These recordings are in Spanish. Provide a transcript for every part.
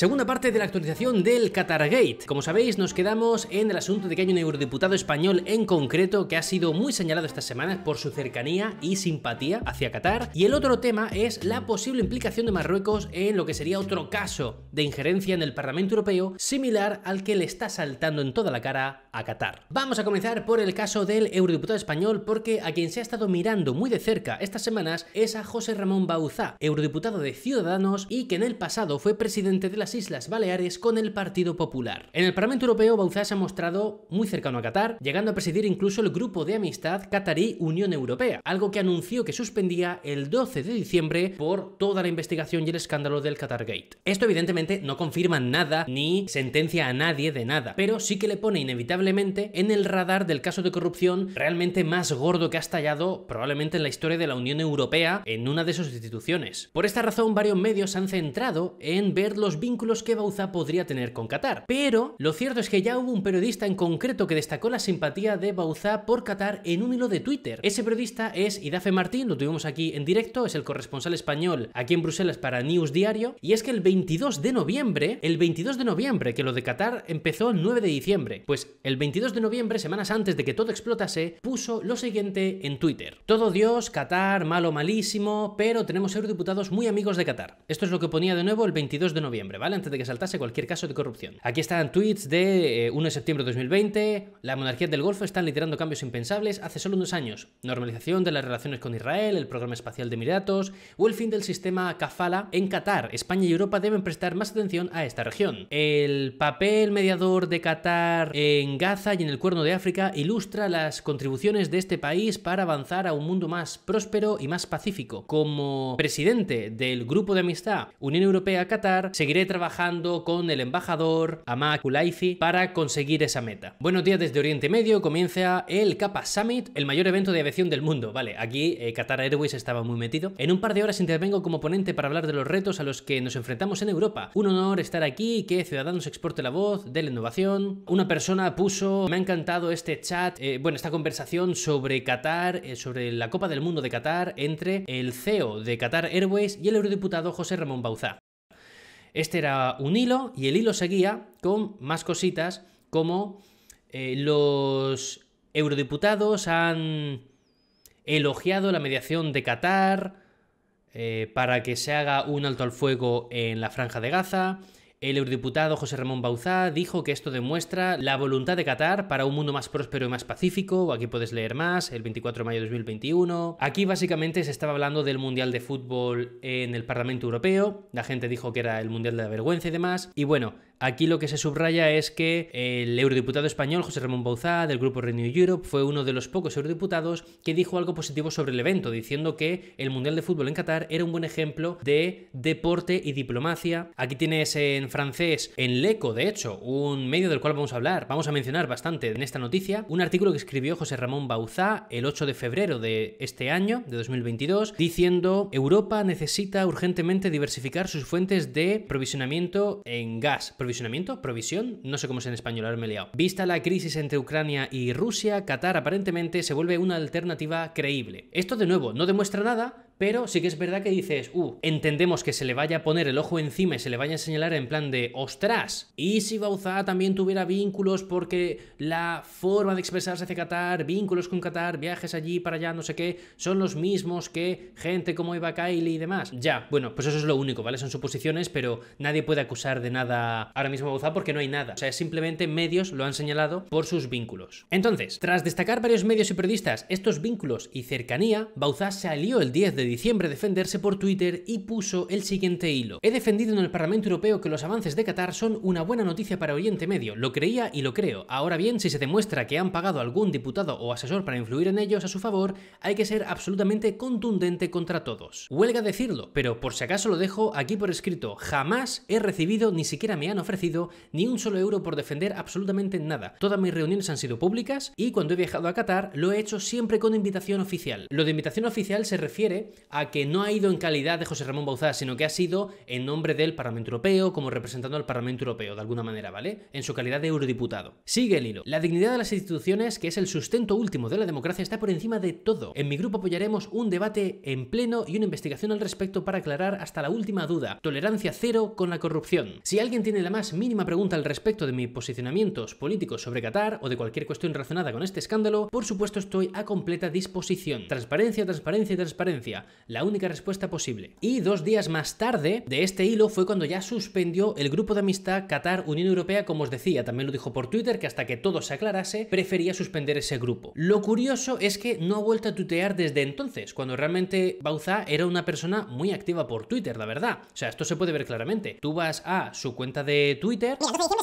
Segunda parte de la actualización del Qatargate. Como sabéis, nos quedamos en el asunto de que hay un eurodiputado español en concreto que ha sido muy señalado estas semanas por su cercanía y simpatía hacia Qatar. Y el otro tema es la posible implicación de Marruecos en lo que sería otro caso de injerencia en el Parlamento Europeo, similar al que le está saltando en toda la cara a Qatar. Vamos a comenzar por el caso del eurodiputado español, porque a quien se ha estado mirando muy de cerca estas semanas es a José Ramón Bauzá, eurodiputado de Ciudadanos y que en el pasado fue presidente de la Islas Baleares con el Partido Popular. En el Parlamento Europeo, Bauzá se ha mostrado muy cercano a Qatar, llegando a presidir incluso el grupo de amistad Qatarí-Unión Europea, algo que anunció que suspendía el 12 de diciembre por toda la investigación y el escándalo del Qatar Gate. Esto evidentemente no confirma nada ni sentencia a nadie de nada, pero sí que le pone inevitablemente en el radar del caso de corrupción realmente más gordo que ha estallado probablemente en la historia de la Unión Europea en una de sus instituciones. Por esta razón, varios medios se han centrado en ver los vínculos que Bauza podría tener con Qatar. Pero lo cierto es que ya hubo un periodista en concreto que destacó la simpatía de Bauza por Qatar en un hilo de Twitter. Ese periodista es Idafe Martín, lo tuvimos aquí en directo, es el corresponsal español aquí en Bruselas para News Diario, y es que el 22 de noviembre, el 22 de noviembre, que lo de Qatar empezó el 9 de diciembre, pues el 22 de noviembre, semanas antes de que todo explotase, puso lo siguiente en Twitter. Todo Dios, Qatar, malo, malísimo, pero tenemos eurodiputados muy amigos de Qatar. Esto es lo que ponía de nuevo el 22 de noviembre. Antes de que saltase cualquier caso de corrupción. Aquí están tweets de 1 eh, de septiembre de 2020. La monarquía del Golfo están liderando cambios impensables hace solo unos años. Normalización de las relaciones con Israel, el programa espacial de Emiratos o el fin del sistema Kafala en Qatar. España y Europa deben prestar más atención a esta región. El papel mediador de Qatar en Gaza y en el Cuerno de África ilustra las contribuciones de este país para avanzar a un mundo más próspero y más pacífico. Como presidente del Grupo de Amistad Unión Europea-Qatar, seguiré trabajando con el embajador Amak para conseguir esa meta. Buenos días desde Oriente Medio, comienza el Kappa Summit, el mayor evento de aviación del mundo. Vale, aquí eh, Qatar Airways estaba muy metido. En un par de horas intervengo como ponente para hablar de los retos a los que nos enfrentamos en Europa. Un honor estar aquí, que Ciudadanos exporte la voz de la innovación. Una persona puso, me ha encantado este chat, eh, bueno, esta conversación sobre Qatar, eh, sobre la Copa del Mundo de Qatar, entre el CEO de Qatar Airways y el eurodiputado José Ramón Bauzá. Este era un hilo y el hilo seguía con más cositas como eh, los eurodiputados han elogiado la mediación de Qatar eh, para que se haga un alto al fuego en la franja de Gaza, el eurodiputado José Ramón Bauzá dijo que esto demuestra la voluntad de Qatar para un mundo más próspero y más pacífico. Aquí puedes leer más, el 24 de mayo de 2021. Aquí básicamente se estaba hablando del Mundial de Fútbol en el Parlamento Europeo. La gente dijo que era el Mundial de la Vergüenza y demás. Y bueno, Aquí lo que se subraya es que el eurodiputado español José Ramón Bauzá del grupo Renew Europe fue uno de los pocos eurodiputados que dijo algo positivo sobre el evento, diciendo que el Mundial de Fútbol en Qatar era un buen ejemplo de deporte y diplomacia. Aquí tienes en francés, en Leco, de hecho, un medio del cual vamos a hablar, vamos a mencionar bastante en esta noticia, un artículo que escribió José Ramón Bauzá el 8 de febrero de este año, de 2022, diciendo Europa necesita urgentemente diversificar sus fuentes de provisionamiento en gas ¿Provisionamiento? provisión, no sé cómo es en español, ahora me he liado. Vista la crisis entre Ucrania y Rusia, Qatar aparentemente se vuelve una alternativa creíble. Esto de nuevo no demuestra nada, pero sí que es verdad que dices, uh, entendemos que se le vaya a poner el ojo encima y se le vaya a señalar en plan de, ostras, ¿y si Bauzá también tuviera vínculos porque la forma de expresarse hacia Qatar, vínculos con Qatar, viajes allí para allá, no sé qué, son los mismos que gente como Eva Kaili y demás? Ya, bueno, pues eso es lo único, ¿vale? Son suposiciones, pero nadie puede acusar de nada ahora mismo a Bauzá porque no hay nada. O sea, simplemente medios lo han señalado por sus vínculos. Entonces, tras destacar varios medios y periodistas estos vínculos y cercanía, Bauzá salió el 10 de diciembre defenderse por Twitter y puso el siguiente hilo. He defendido en el Parlamento Europeo que los avances de Qatar son una buena noticia para Oriente Medio. Lo creía y lo creo. Ahora bien, si se demuestra que han pagado algún diputado o asesor para influir en ellos a su favor, hay que ser absolutamente contundente contra todos. Huelga decirlo, pero por si acaso lo dejo aquí por escrito. Jamás he recibido, ni siquiera me han ofrecido, ni un solo euro por defender absolutamente nada. Todas mis reuniones han sido públicas y cuando he viajado a Qatar lo he hecho siempre con invitación oficial. Lo de invitación oficial se refiere a que no ha ido en calidad de José Ramón Bauzá, sino que ha sido en nombre del Parlamento Europeo, como representando al Parlamento Europeo, de alguna manera, ¿vale? En su calidad de eurodiputado. Sigue el hilo. La dignidad de las instituciones, que es el sustento último de la democracia, está por encima de todo. En mi grupo apoyaremos un debate en pleno y una investigación al respecto para aclarar hasta la última duda. Tolerancia cero con la corrupción. Si alguien tiene la más mínima pregunta al respecto de mis posicionamientos políticos sobre Qatar o de cualquier cuestión relacionada con este escándalo, por supuesto estoy a completa disposición. Transparencia, transparencia y transparencia la única respuesta posible. Y dos días más tarde de este hilo fue cuando ya suspendió el grupo de amistad Qatar-Unión Europea, como os decía, también lo dijo por Twitter, que hasta que todo se aclarase, prefería suspender ese grupo. Lo curioso es que no ha vuelto a tutear desde entonces, cuando realmente Bauza era una persona muy activa por Twitter, la verdad. O sea, esto se puede ver claramente. Tú vas a su cuenta de Twitter... Mira,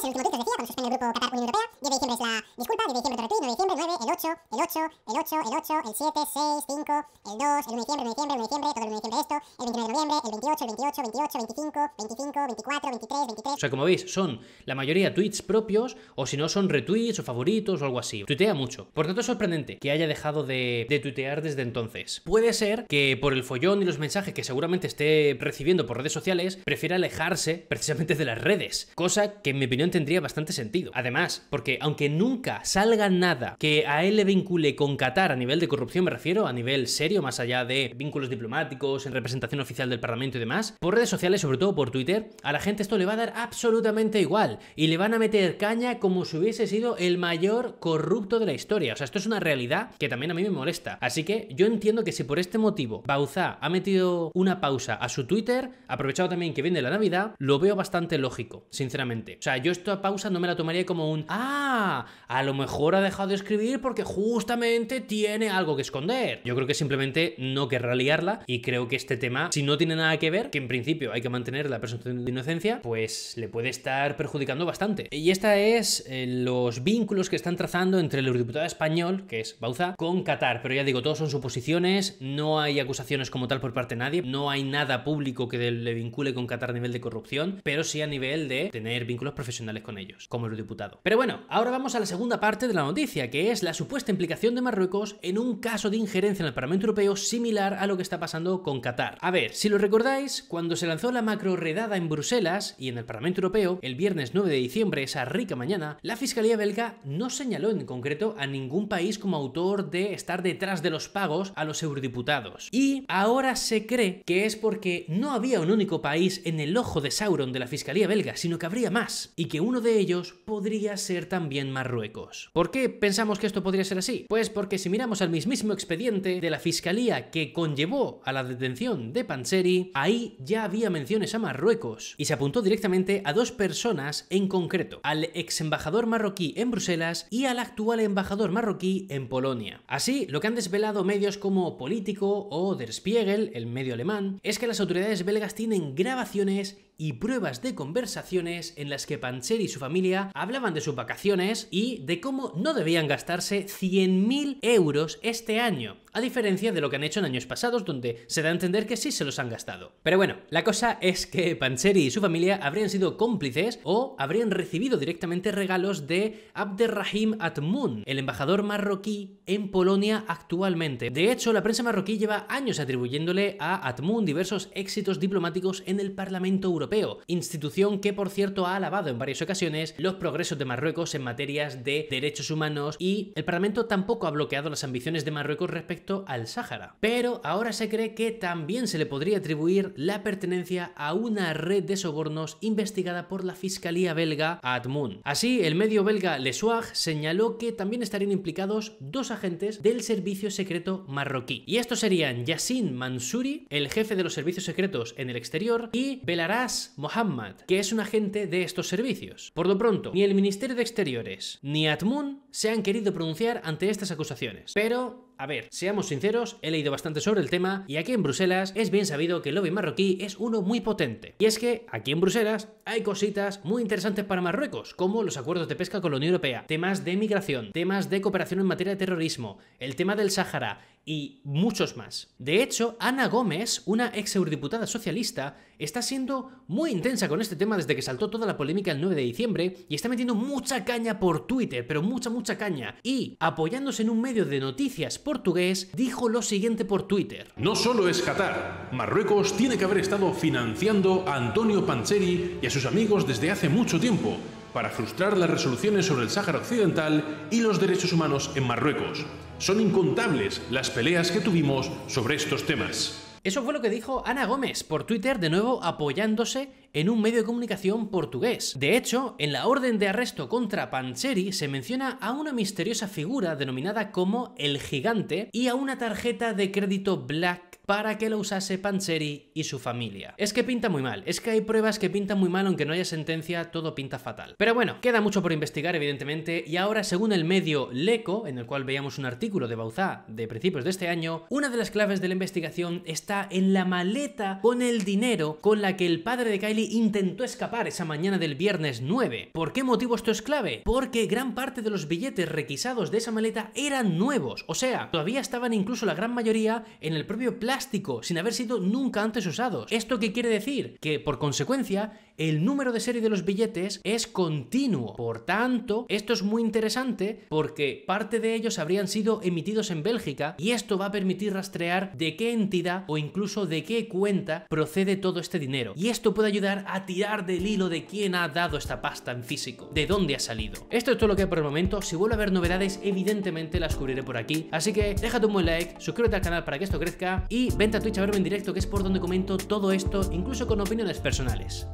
el 12 de diciembre es el último tuit, os decía, cuando suspende el grupo Qatar-Unión Europea. 10 de diciembre es la disculpa, 10 de diciembre el tuit, 9 de diciembre, 9, el 8, el 8, el 8, el 8, el 7, 6, 5, el 2, el 1 de diciembre, 1 de diciembre, todo el 1 de diciembre esto, el 29 de noviembre, el 28, el 28, 28, 25, 25, 24, 23, 23. O sea, como veis, son la mayoría tweets propios o si no son retweets o favoritos o algo así. Tuitea mucho. Por tanto, es sorprendente que haya dejado de, de tuitear desde entonces. Puede ser que por el follón y los mensajes que seguramente esté recibiendo por redes sociales, prefiera alejarse precisamente de las redes, cosa que en mi opinión tendría bastante sentido. Además, porque aunque nunca salga nada que a él le vincule con Qatar a nivel de corrupción, me refiero, a nivel serio, más allá de vínculos diplomáticos, en representación oficial del Parlamento y demás, por redes sociales, sobre todo por Twitter, a la gente esto le va a dar absolutamente igual y le van a meter caña como si hubiese sido el mayor corrupto de la historia. O sea, esto es una realidad que también a mí me molesta. Así que yo entiendo que si por este motivo Bauzá ha metido una pausa a su Twitter, aprovechado también que viene la Navidad, lo veo bastante lógico, sinceramente. O sea, yo esta pausa no me la tomaría como un ¡Ah! A lo mejor ha dejado de escribir porque justamente tiene algo que esconder. Yo creo que simplemente no querrá leer y creo que este tema, si no tiene nada que ver, que en principio hay que mantener la presunción de inocencia, pues le puede estar perjudicando bastante. Y esta es eh, los vínculos que están trazando entre el eurodiputado español, que es Bauza, con Qatar. Pero ya digo, todos son suposiciones, no hay acusaciones como tal por parte de nadie, no hay nada público que le vincule con Qatar a nivel de corrupción, pero sí a nivel de tener vínculos profesionales con ellos, como el eurodiputado. Pero bueno, ahora vamos a la segunda parte de la noticia, que es la supuesta implicación de Marruecos en un caso de injerencia en el Parlamento Europeo similar a lo que está pasando con Qatar. A ver, si lo recordáis, cuando se lanzó la macro redada en Bruselas y en el Parlamento Europeo, el viernes 9 de diciembre, esa rica mañana, la Fiscalía belga no señaló en concreto a ningún país como autor de estar detrás de los pagos a los eurodiputados. Y ahora se cree que es porque no había un único país en el ojo de Sauron de la Fiscalía belga, sino que habría más, y que uno de ellos podría ser también Marruecos. ¿Por qué pensamos que esto podría ser así? Pues porque si miramos al mismísimo expediente de la Fiscalía que conllevó llevó a la detención de Panseri, ahí ya había menciones a Marruecos y se apuntó directamente a dos personas en concreto, al ex embajador marroquí en Bruselas y al actual embajador marroquí en Polonia. Así, lo que han desvelado medios como Político o Der Spiegel, el medio alemán, es que las autoridades belgas tienen grabaciones y pruebas de conversaciones en las que Pancheri y su familia hablaban de sus vacaciones y de cómo no debían gastarse 100.000 euros este año, a diferencia de lo que han hecho en años pasados donde se da a entender que sí se los han gastado. Pero bueno, la cosa es que Pancheri y su familia habrían sido cómplices o habrían recibido directamente regalos de Abderrahim Atmun, el embajador marroquí en Polonia actualmente. De hecho, la prensa marroquí lleva años atribuyéndole a Atmun diversos éxitos diplomáticos en el Parlamento Europeo institución que por cierto ha alabado en varias ocasiones los progresos de Marruecos en materias de derechos humanos y el Parlamento tampoco ha bloqueado las ambiciones de Marruecos respecto al Sáhara. Pero ahora se cree que también se le podría atribuir la pertenencia a una red de sobornos investigada por la Fiscalía belga Admun. Así, el medio belga Le Soir señaló que también estarían implicados dos agentes del servicio secreto marroquí. Y estos serían Yassin Mansouri, el jefe de los servicios secretos en el exterior, y Belarás Mohammed, que es un agente de estos servicios. Por lo pronto, ni el Ministerio de Exteriores ni Atmun se han querido pronunciar ante estas acusaciones. Pero a ver, seamos sinceros, he leído bastante sobre el tema y aquí en Bruselas es bien sabido que el lobby marroquí es uno muy potente. Y es que aquí en Bruselas hay cositas muy interesantes para Marruecos, como los acuerdos de pesca con la Unión Europea, temas de migración, temas de cooperación en materia de terrorismo, el tema del Sáhara y muchos más. De hecho, Ana Gómez, una ex eurodiputada socialista, está siendo muy intensa con este tema desde que saltó toda la polémica el 9 de diciembre y está metiendo mucha caña por Twitter, pero mucha, mucha caña. Y apoyándose en un medio de noticias portugués, dijo lo siguiente por Twitter. No solo es Qatar, Marruecos tiene que haber estado financiando a Antonio Pancheri y a sus amigos desde hace mucho tiempo para frustrar las resoluciones sobre el Sáhara Occidental y los derechos humanos en Marruecos. Son incontables las peleas que tuvimos sobre estos temas. Eso fue lo que dijo Ana Gómez por Twitter, de nuevo apoyándose en un medio de comunicación portugués. De hecho, en la orden de arresto contra Pancheri se menciona a una misteriosa figura denominada como el gigante y a una tarjeta de crédito Black para que lo usase Pancheri y su familia. Es que pinta muy mal, es que hay pruebas que pintan muy mal, aunque no haya sentencia, todo pinta fatal. Pero bueno, queda mucho por investigar, evidentemente, y ahora, según el medio Leco, en el cual veíamos un artículo de Bauzá de principios de este año, una de las claves de la investigación está en la maleta con el dinero con la que el padre de Kylie intentó escapar esa mañana del viernes 9. ¿Por qué motivo esto es clave? Porque gran parte de los billetes requisados de esa maleta eran nuevos, o sea, todavía estaban incluso la gran mayoría en el propio plan sin haber sido nunca antes usados. ¿Esto qué quiere decir? Que por consecuencia el número de serie de los billetes es continuo. Por tanto, esto es muy interesante porque parte de ellos habrían sido emitidos en Bélgica y esto va a permitir rastrear de qué entidad o incluso de qué cuenta procede todo este dinero. Y esto puede ayudar a tirar del hilo de quién ha dado esta pasta en físico, de dónde ha salido. Esto es todo lo que hay por el momento. Si vuelve a haber novedades, evidentemente las cubriré por aquí. Así que déjate un buen like, suscríbete al canal para que esto crezca y vente a Twitch a verme en directo, que es por donde comento todo esto, incluso con opiniones personales.